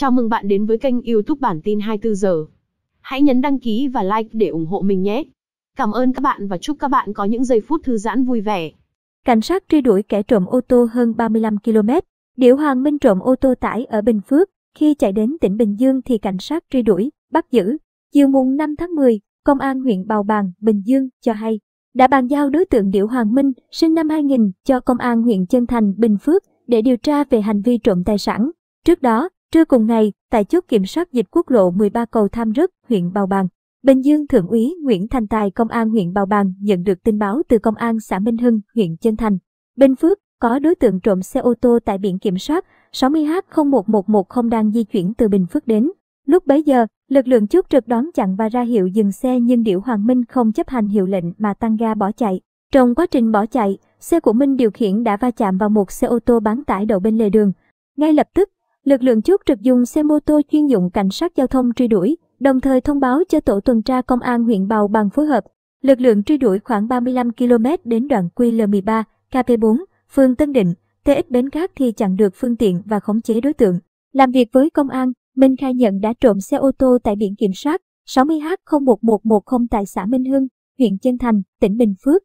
Chào mừng bạn đến với kênh YouTube bản tin 24 giờ. Hãy nhấn đăng ký và like để ủng hộ mình nhé. Cảm ơn các bạn và chúc các bạn có những giây phút thư giãn vui vẻ. Cảnh sát truy đuổi kẻ trộm ô tô hơn 35 km. Điểu Hoàng Minh trộm ô tô tải ở Bình Phước, khi chạy đến tỉnh Bình Dương thì cảnh sát truy đuổi, bắt giữ. Chiều mùng 5 tháng 10, Công an huyện Bào Bàng, Bình Dương cho hay đã bàn giao đối tượng Điểu Hoàng Minh, sinh năm 2000, cho Công an huyện Chân Thành, Bình Phước để điều tra về hành vi trộm tài sản. Trước đó, Trưa cùng ngày, tại chốt kiểm soát dịch quốc lộ 13 cầu Tham Rớt, huyện Bào Bàng, Bình Dương Thượng úy Nguyễn Thành Tài Công an huyện Bào Bàng nhận được tin báo từ Công an xã Minh Hưng, huyện Chân Thành. Bình Phước có đối tượng trộm xe ô tô tại biển kiểm soát 60H01110 đang di chuyển từ Bình Phước đến. Lúc bấy giờ, lực lượng chốt trực đón chặn và ra hiệu dừng xe nhưng Điểu Hoàng Minh không chấp hành hiệu lệnh mà tăng ga bỏ chạy. Trong quá trình bỏ chạy, xe của Minh điều khiển đã va chạm vào một xe ô tô bán tải đậu bên lề đường. Ngay lập tức, Lực lượng chốt trực dùng xe mô tô chuyên dụng cảnh sát giao thông truy đuổi, đồng thời thông báo cho tổ tuần tra công an huyện Bào bằng phối hợp. Lực lượng truy đuổi khoảng 35 km đến đoạn QL13, KP4, phường Tân Định, TX Bến Cát thì chặn được phương tiện và khống chế đối tượng. Làm việc với công an, Minh khai nhận đã trộm xe ô tô tại biển kiểm soát 60H01110 tại xã Minh Hưng, huyện Chân Thành, tỉnh Bình Phước.